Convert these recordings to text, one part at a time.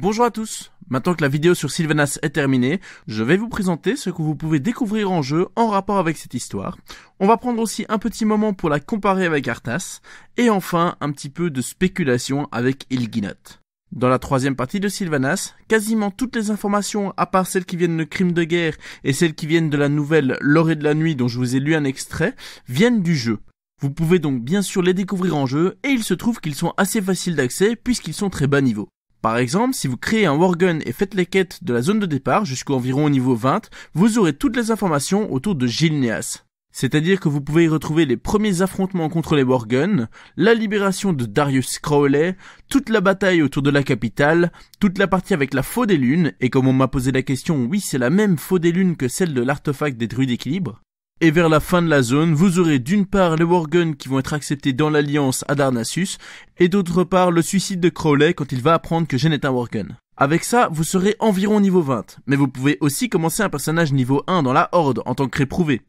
Bonjour à tous. Maintenant que la vidéo sur Sylvanas est terminée, je vais vous présenter ce que vous pouvez découvrir en jeu en rapport avec cette histoire. On va prendre aussi un petit moment pour la comparer avec Arthas, et enfin un petit peu de spéculation avec Ilginot. Dans la troisième partie de Sylvanas, quasiment toutes les informations, à part celles qui viennent de crime de guerre et celles qui viennent de la nouvelle L'Orée de la Nuit dont je vous ai lu un extrait, viennent du jeu. Vous pouvez donc bien sûr les découvrir en jeu, et il se trouve qu'ils sont assez faciles d'accès puisqu'ils sont très bas niveau. Par exemple, si vous créez un Wargun et faites les quêtes de la zone de départ jusqu'à environ au niveau 20, vous aurez toutes les informations autour de Gilneas. C'est-à-dire que vous pouvez y retrouver les premiers affrontements contre les Warguns, la libération de Darius Crowley, toute la bataille autour de la capitale, toute la partie avec la faux des lunes, et comme on m'a posé la question, oui c'est la même faux des lunes que celle de l'artefact des druides d'équilibre. Et vers la fin de la zone, vous aurez d'une part les Worgen qui vont être acceptés dans l'Alliance à Darnassus, et d'autre part le suicide de Crowley quand il va apprendre que Jen est un Worgen. Avec ça, vous serez environ niveau 20, mais vous pouvez aussi commencer un personnage niveau 1 dans la Horde en tant que réprouvé.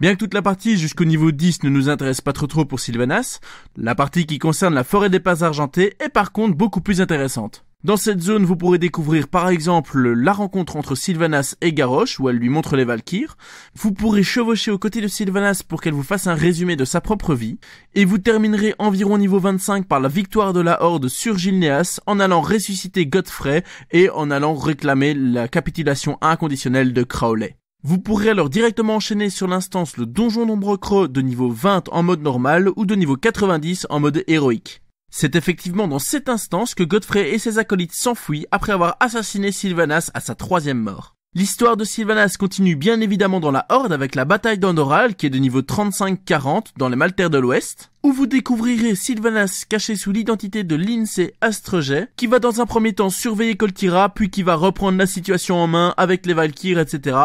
Bien que toute la partie jusqu'au niveau 10 ne nous intéresse pas trop trop pour Sylvanas, la partie qui concerne la forêt des pas argentés est par contre beaucoup plus intéressante. Dans cette zone, vous pourrez découvrir par exemple la rencontre entre Sylvanas et Garrosh, où elle lui montre les Valkyres. Vous pourrez chevaucher aux côtés de Sylvanas pour qu'elle vous fasse un résumé de sa propre vie. Et vous terminerez environ niveau 25 par la victoire de la Horde sur Gilneas en allant ressusciter Godfrey et en allant réclamer la capitulation inconditionnelle de Crowley. Vous pourrez alors directement enchaîner sur l'instance le donjon nombre creux de niveau 20 en mode normal ou de niveau 90 en mode héroïque. C'est effectivement dans cette instance que Godfrey et ses acolytes s'enfuient après avoir assassiné Sylvanas à sa troisième mort. L'histoire de Sylvanas continue bien évidemment dans la Horde avec la bataille d'Andoral qui est de niveau 35-40 dans les Maltaires de l'Ouest, où vous découvrirez Sylvanas caché sous l'identité de Linse Astrojet, qui va dans un premier temps surveiller Coltira, puis qui va reprendre la situation en main avec les Valkyres, etc.,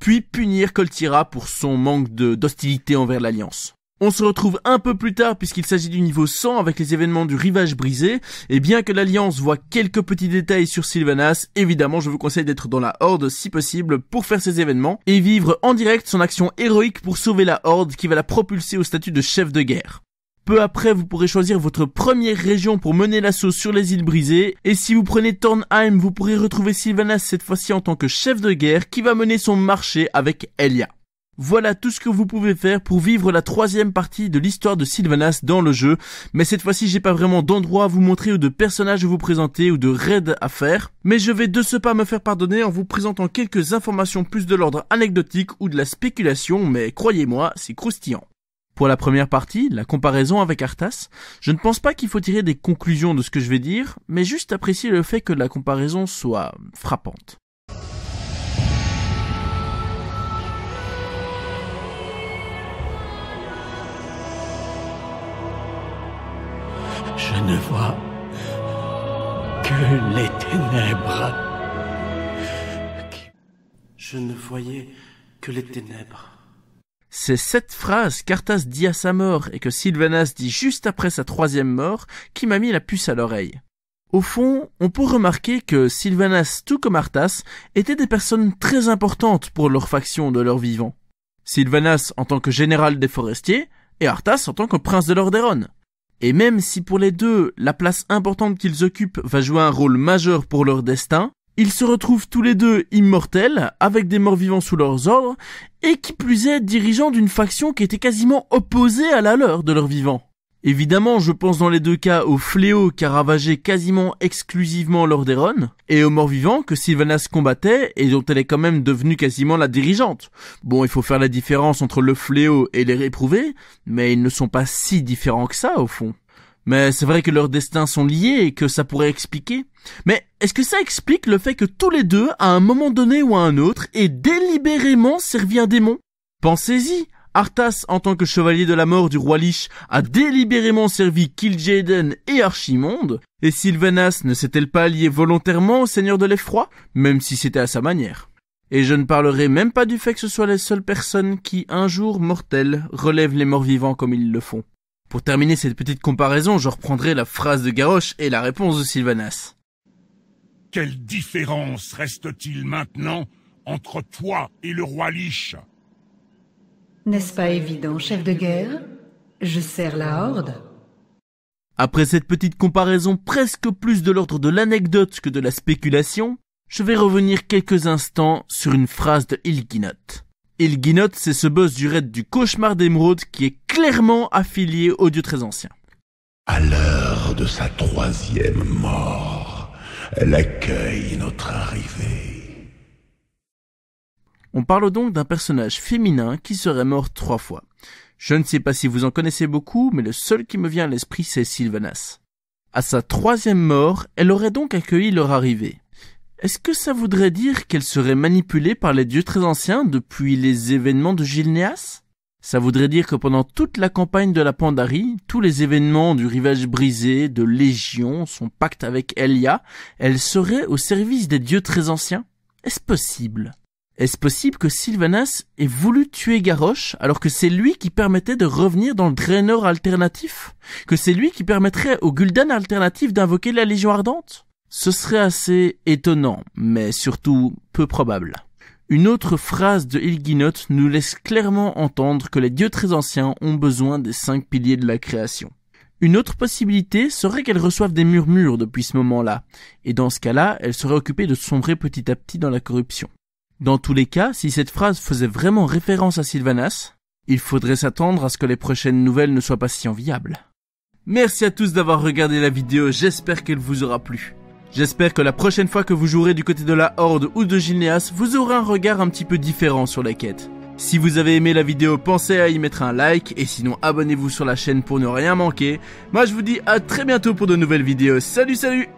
puis punir Coltira pour son manque d'hostilité envers l'Alliance. On se retrouve un peu plus tard puisqu'il s'agit du niveau 100 avec les événements du rivage brisé, et bien que l'Alliance voit quelques petits détails sur Sylvanas, évidemment je vous conseille d'être dans la Horde si possible pour faire ces événements, et vivre en direct son action héroïque pour sauver la Horde qui va la propulser au statut de chef de guerre. Peu après, vous pourrez choisir votre première région pour mener l'assaut sur les îles brisées, et si vous prenez Tornheim, vous pourrez retrouver Sylvanas cette fois-ci en tant que chef de guerre qui va mener son marché avec Elia. Voilà tout ce que vous pouvez faire pour vivre la troisième partie de l'histoire de Sylvanas dans le jeu, mais cette fois-ci j'ai pas vraiment d'endroit à vous montrer ou de personnages à vous présenter ou de raids à faire, mais je vais de ce pas me faire pardonner en vous présentant quelques informations plus de l'ordre anecdotique ou de la spéculation, mais croyez-moi, c'est croustillant. Pour la première partie, la comparaison avec Arthas, je ne pense pas qu'il faut tirer des conclusions de ce que je vais dire, mais juste apprécier le fait que la comparaison soit frappante. je ne vois que les ténèbres. Je ne voyais que les ténèbres. C'est cette phrase qu'Arthas dit à sa mort et que Sylvanas dit juste après sa troisième mort qui m'a mis la puce à l'oreille. Au fond, on peut remarquer que Sylvanas, tout comme Arthas, étaient des personnes très importantes pour leur faction de leurs vivant. Sylvanas en tant que général des forestiers, et Arthas en tant que prince de l'Orderon. Et même si pour les deux, la place importante qu'ils occupent va jouer un rôle majeur pour leur destin, ils se retrouvent tous les deux immortels, avec des morts vivants sous leurs ordres, et qui plus est dirigeants d'une faction qui était quasiment opposée à la leur de leurs vivants. Évidemment, je pense dans les deux cas au fléau a ravagé quasiment exclusivement Lordaeron, et aux morts-vivants que Sylvanas combattait et dont elle est quand même devenue quasiment la dirigeante. Bon, il faut faire la différence entre le fléau et les réprouvés, mais ils ne sont pas si différents que ça au fond. Mais c'est vrai que leurs destins sont liés et que ça pourrait expliquer. Mais est-ce que ça explique le fait que tous les deux, à un moment donné ou à un autre, aient délibérément servi un démon Pensez-y, Arthas, en tant que chevalier de la mort du roi Lich, a délibérément servi Kil'jaeden et Archimonde, et Sylvanas ne s'est-elle pas liée volontairement au seigneur de l'effroi, même si c'était à sa manière Et je ne parlerai même pas du fait que ce soit les seules personnes qui, un jour mortelles, relèvent les morts vivants comme ils le font. Pour terminer cette petite comparaison, je reprendrai la phrase de Garrosh et la réponse de Sylvanas. Quelle différence reste-t-il maintenant entre toi et le roi Lich n'est-ce pas évident, chef de guerre Je sers la horde. Après cette petite comparaison presque plus de l'ordre de l'anecdote que de la spéculation, je vais revenir quelques instants sur une phrase de Ilginot. Ilginot, c'est ce boss du raid du cauchemar d'émeraude qui est clairement affilié au dieu très ancien. À l'heure de sa troisième mort, elle accueille notre arrivée. On parle donc d'un personnage féminin qui serait mort trois fois. Je ne sais pas si vous en connaissez beaucoup, mais le seul qui me vient à l'esprit c'est Sylvanas. À sa troisième mort, elle aurait donc accueilli leur arrivée. Est-ce que ça voudrait dire qu'elle serait manipulée par les dieux très anciens depuis les événements de Gilneas Ça voudrait dire que pendant toute la campagne de la Pandarie, tous les événements du rivage brisé, de Légion, son pacte avec Elia, elle serait au service des dieux très anciens Est-ce possible est-ce possible que Sylvanas ait voulu tuer Garrosh alors que c'est lui qui permettait de revenir dans le Draenor alternatif Que c'est lui qui permettrait au Gul'dan alternatif d'invoquer la Légion Ardente Ce serait assez étonnant, mais surtout peu probable. Une autre phrase de Ilginot nous laisse clairement entendre que les dieux très anciens ont besoin des cinq piliers de la création. Une autre possibilité serait qu'elle reçoive des murmures depuis ce moment-là, et dans ce cas-là, elle serait occupée de sombrer petit à petit dans la corruption. Dans tous les cas, si cette phrase faisait vraiment référence à Sylvanas, il faudrait s'attendre à ce que les prochaines nouvelles ne soient pas si enviables. Merci à tous d'avoir regardé la vidéo, j'espère qu'elle vous aura plu. J'espère que la prochaine fois que vous jouerez du côté de la Horde ou de Gilneas, vous aurez un regard un petit peu différent sur la quête. Si vous avez aimé la vidéo, pensez à y mettre un like, et sinon abonnez-vous sur la chaîne pour ne rien manquer. Moi je vous dis à très bientôt pour de nouvelles vidéos, salut salut